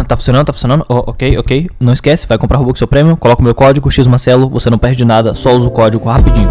Ah, tá funcionando, tá funcionando. Oh, ok, ok. Não esquece, vai comprar Robux seu prêmio, coloca o meu código Marcelo você não perde nada, só usa o código rapidinho.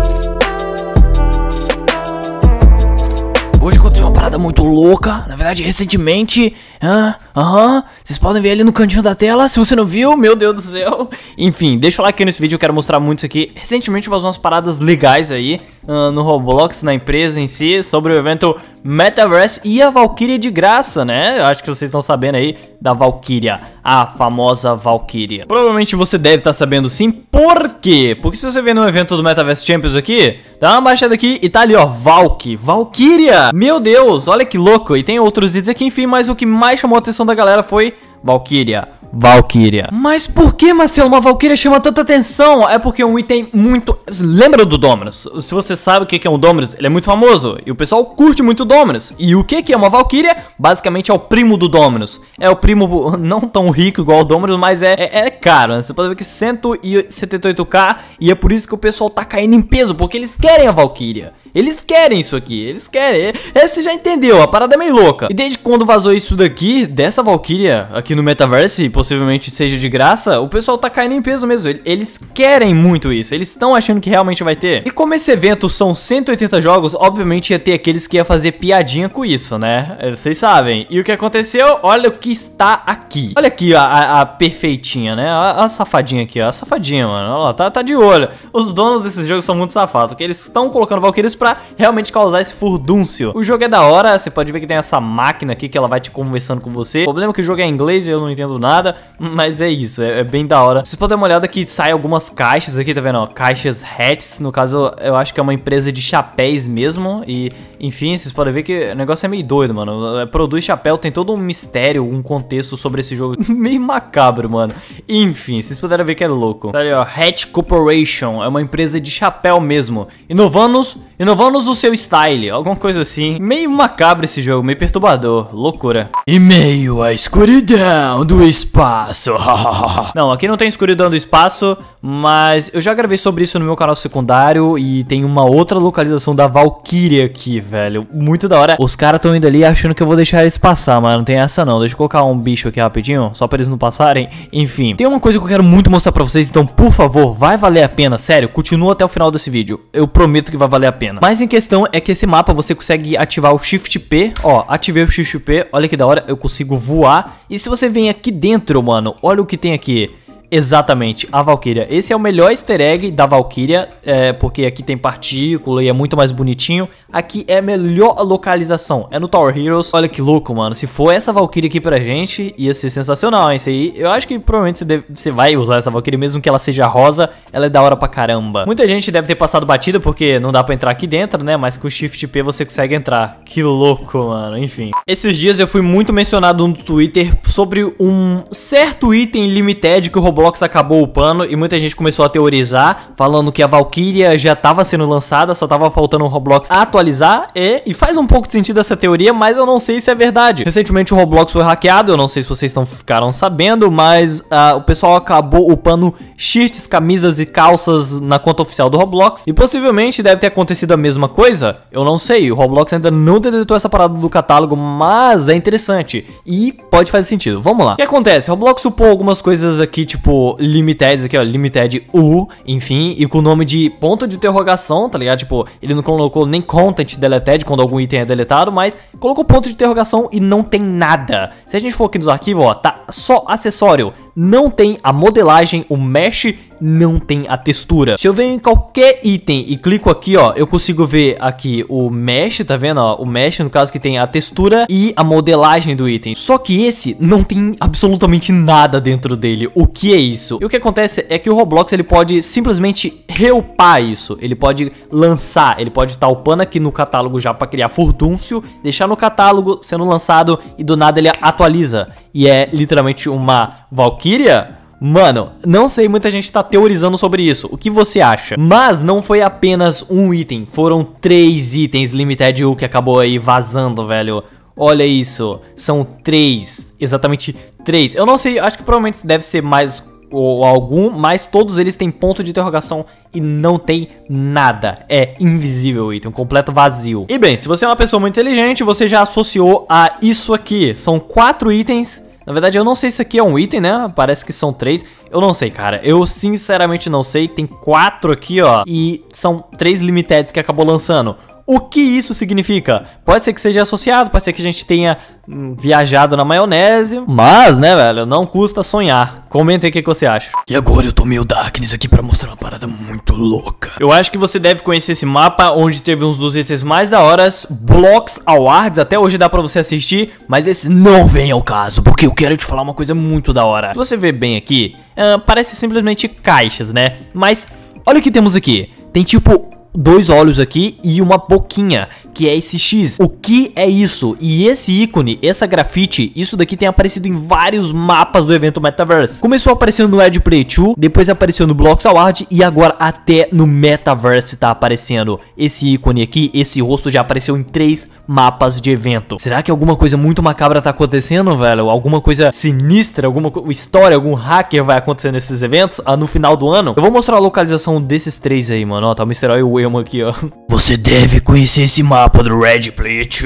Hoje aconteceu uma parada muito louca. Na verdade, recentemente Aham, aham, vocês podem ver ali no cantinho da tela, se você não viu, meu Deus do céu. Enfim, deixa o like nesse vídeo, eu quero mostrar muito isso aqui. Recentemente vazou umas paradas legais aí uh, no Roblox, na empresa em si, sobre o evento Metaverse e a Valkyria de graça, né? Eu acho que vocês estão sabendo aí da Valkyria, a famosa Valkyria. Provavelmente você deve estar tá sabendo sim, por quê? Porque se você vem no evento do Metaverse Champions aqui, dá uma baixada aqui e tá ali, ó, Valk, Valkyria. Meu Deus, olha que louco, e tem outros itens aqui, enfim, mas o que mais mais chamou a atenção da galera foi Valkyria. Valkyria. Mas por que, Marcelo, uma Valkyria chama tanta atenção? É porque é um item muito... Lembra do Dominus? Se você sabe o que é um Dominus, ele é muito famoso. E o pessoal curte muito o Dominus. E o que é uma Valkyria? Basicamente é o primo do Dominus. É o primo não tão rico igual o Dominus, mas é, é, é caro. Né? Você pode ver que 178k. E é por isso que o pessoal tá caindo em peso, porque eles querem a Valkyria. Eles querem isso aqui, eles querem. É, é, você já entendeu, a parada é meio louca. E desde quando vazou isso daqui, dessa Valkyria aqui no metaverse, possivelmente seja de graça, o pessoal tá caindo em peso mesmo. Eles querem muito isso, eles estão achando que realmente vai ter. E como esse evento são 180 jogos, obviamente ia ter aqueles que ia fazer piadinha com isso, né? É, vocês sabem. E o que aconteceu? Olha o que está aqui. Olha aqui a, a, a perfeitinha, né? A, a, safadinha aqui, ó. A safadinha, mano. tá, tá de olho. Os donos desses jogos são muito safados, que eles estão colocando Valkyrias pra realmente causar esse furdúncio. O jogo é da hora, você pode ver que tem essa máquina aqui que ela vai te conversando com você. O problema é que o jogo é em inglês e eu não entendo nada, mas é isso, é, é bem da hora. Vocês podem dar uma olhada que sai algumas caixas aqui, tá vendo? Ó, caixas Hats, no caso eu acho que é uma empresa de chapéus mesmo e enfim, vocês podem ver que o negócio é meio doido, mano. É, produz chapéu, tem todo um mistério, um contexto sobre esse jogo meio macabro, mano. Enfim, vocês puderam ver que é louco. Tá ali, ó, Hatch Corporation, é uma empresa de chapéu mesmo. Inovamos Inovamos no seu style, alguma coisa assim. Meio macabro esse jogo, meio perturbador, loucura. E meio a escuridão do espaço. não, aqui não tem escuridão do espaço, mas eu já gravei sobre isso no meu canal secundário e tem uma outra localização da Valkyria aqui, velho. Muito da hora. Os caras estão indo ali achando que eu vou deixar eles passar, mas não tem essa não. Deixa eu colocar um bicho aqui rapidinho, só pra eles não passarem. Enfim, tem uma coisa que eu quero muito mostrar pra vocês, então por favor, vai valer a pena, sério. Continua até o final desse vídeo. Eu prometo que vai valer a pena pena. Mas em questão é que esse mapa você consegue ativar o Shift P, ó, ativei o Shift P, olha que da hora, eu consigo voar. E se você vem aqui dentro, mano, olha o que tem aqui. Exatamente, a Valkyria. Esse é o melhor easter egg da Valkyria, é, porque aqui tem partícula e é muito mais bonitinho. Aqui é a melhor localização, é no Tower Heroes. Olha que louco, mano. Se for essa Valkyria aqui pra gente, ia ser sensacional, hein? Isso aí, eu acho que provavelmente você, deve, você vai usar essa Valkyria, mesmo que ela seja rosa, ela é da hora pra caramba. Muita gente deve ter passado batida, porque não dá pra entrar aqui dentro, né? Mas com o Shift P você consegue entrar. Que louco, mano. Enfim. Esses dias eu fui muito mencionado no Twitter sobre um certo item limited que o robô Roblox acabou o pano e muita gente começou a teorizar, falando que a Valkyria já estava sendo lançada, só estava faltando o Roblox atualizar. E, e faz um pouco de sentido essa teoria, mas eu não sei se é verdade. Recentemente o Roblox foi hackeado, eu não sei se vocês estão, ficaram sabendo, mas uh, o pessoal acabou o pano shirts, camisas e calças na conta oficial do Roblox. E possivelmente deve ter acontecido a mesma coisa, eu não sei. O Roblox ainda não deletou essa parada do catálogo, mas é interessante e pode fazer sentido. Vamos lá. O que acontece? O Roblox upou algumas coisas aqui, tipo tipo, Limited, aqui ó, Limited U, enfim, e com o nome de ponto de interrogação, tá ligado? Tipo, ele não colocou nem Content Deleted quando algum item é deletado, mas colocou ponto de interrogação e não tem nada. Se a gente for aqui nos arquivos, ó, tá só acessório, não tem a modelagem, o mesh não tem a textura. Se eu venho em qualquer item e clico aqui, ó, eu consigo ver aqui o mesh, tá vendo, ó, o mesh no caso que tem a textura e a modelagem do item. Só que esse não tem absolutamente nada dentro dele. O que é isso? E o que acontece é que o Roblox ele pode simplesmente reupar isso. Ele pode lançar, ele pode estar tá upando aqui no catálogo já para criar furdúncio, deixar no catálogo sendo lançado e do nada ele atualiza. E é literalmente uma Valkyria? Mano, não sei, muita gente tá teorizando sobre isso. O que você acha? Mas não foi apenas um item, foram três itens Limited U que acabou aí vazando, velho. Olha isso, são três, exatamente três. Eu não sei, acho que provavelmente deve ser mais ou algum, mas todos eles têm ponto de interrogação e não tem nada. É invisível o item, completo vazio. E bem, se você é uma pessoa muito inteligente, você já associou a isso aqui. São quatro itens na verdade, eu não sei se aqui é um item, né? Parece que são três. Eu não sei, cara. Eu sinceramente não sei. Tem quatro aqui, ó. E são três limiteds que acabou lançando. O que isso significa? Pode ser que seja associado, pode ser que a gente tenha hum, viajado na maionese, mas, né, velho, não custa sonhar. Comenta aí o que, que, você acha. E agora eu tô meio Darkness aqui pra mostrar uma parada muito louca. Eu acho que você deve conhecer esse mapa, onde teve uns dos ETs mais da horas, Blocks Awards, até hoje dá pra você assistir, mas esse não vem ao caso, porque eu quero te falar uma coisa muito da hora. Se você ver bem aqui, uh, parece simplesmente caixas, né? Mas olha o que temos aqui. Tem tipo dois olhos aqui e uma boquinha, que é esse X. O que é isso? E esse ícone, essa grafite, isso daqui tem aparecido em vários mapas do evento Metaverse. Começou aparecendo no Ed Play 2, depois apareceu no Blocks Award e agora até no Metaverse tá aparecendo esse ícone aqui, esse rosto já apareceu em três mapas de evento. Será que alguma coisa muito macabra tá acontecendo, velho? Alguma coisa sinistra, alguma história, algum hacker vai acontecer nesses eventos ah, no final do ano? Eu vou mostrar a localização desses três aí, mano. Ó, tá o Mr. Oil morremos aqui, ó. Você deve conhecer esse mapa do Red Play 2.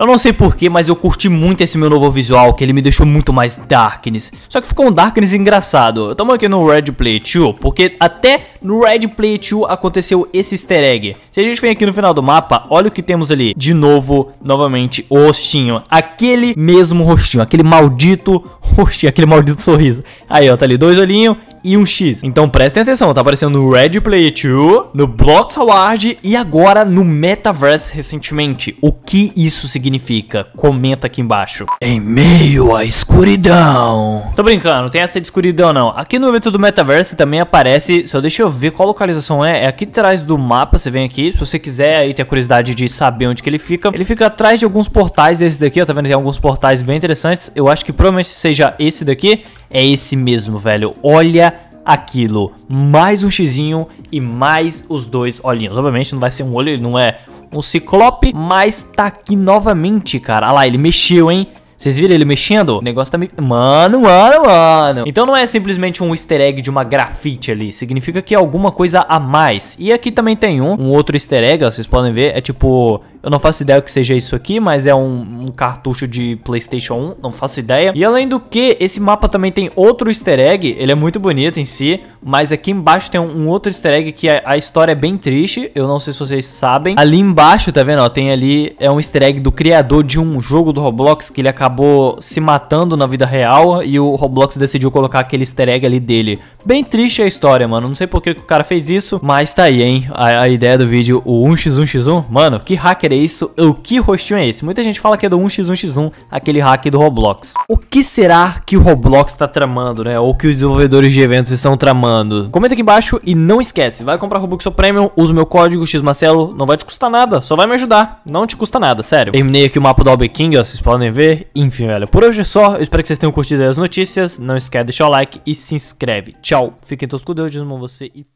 eu não sei porquê, mas eu curti muito esse meu novo visual, que ele me deixou muito mais Darkness. Só que ficou um Darkness engraçado. Tamo aqui no Red Play 2, porque até no Red Play 2 aconteceu esse easter egg. Se a gente vem aqui no final do mapa, olha o que temos ali. De novo, novamente, o rostinho. Aquele mesmo rostinho, aquele maldito rostinho, aquele maldito sorriso. Aí, ó, tá ali dois olhinhos e um X. Então prestem atenção, tá aparecendo no Red Player 2, no Blocks Award e agora no Metaverse recentemente. O que isso significa? Comenta aqui embaixo. Em meio à escuridão. Tô brincando, não tem essa de escuridão não. Aqui no evento do Metaverse também aparece, só deixa eu ver qual localização é. É aqui atrás do mapa, você vem aqui. Se você quiser aí ter a curiosidade de saber onde que ele fica. Ele fica atrás de alguns portais, esse daqui, ó, tá vendo? Tem alguns portais bem interessantes. Eu acho que provavelmente seja esse daqui é esse mesmo, velho. Olha aquilo. Mais um xizinho e mais os dois olhinhos. Obviamente não vai ser um olho, ele não é um ciclope, mas tá aqui novamente, cara. Olha lá, ele mexeu, hein? Vocês viram ele mexendo? O negócio tá me... Mano, mano, mano. Então não é simplesmente um easter egg de uma grafite ali. Significa que é alguma coisa a mais. E aqui também tem um, um outro easter egg, ó, vocês podem ver. É tipo... Eu não faço ideia o que seja isso aqui, mas é um, um, cartucho de Playstation 1, não faço ideia. E além do que, esse mapa também tem outro easter egg, ele é muito bonito em si, mas aqui embaixo tem um, um outro easter egg que a, é, a, história é bem triste, eu não sei se vocês sabem. Ali embaixo, tá vendo, ó, tem ali, é um easter egg do criador de um jogo do Roblox que ele acabou se matando na vida real e o Roblox decidiu colocar aquele easter egg ali dele. Bem triste a história, mano, não sei por que, que o cara fez isso, mas tá aí, hein, a, a ideia do vídeo, o 1x1x1, mano, que hacker é saber isso, o que rostinho é esse? Muita gente fala que é do 1x1x1, aquele hack do Roblox. O que será que o Roblox está tramando, né? Ou que os desenvolvedores de eventos estão tramando? Comenta aqui embaixo e não esquece, vai comprar Robux ou Premium, usa o meu código XMacelo, não vai te custar nada, só vai me ajudar. Não te custa nada, sério. Terminei aqui o mapa do Albe King, ó, vocês podem ver. Enfim, velho, por hoje é só. Eu espero que vocês tenham curtido as notícias. Não esquece de deixar o like e se inscreve. Tchau, fiquem todos com Deus, desmo você e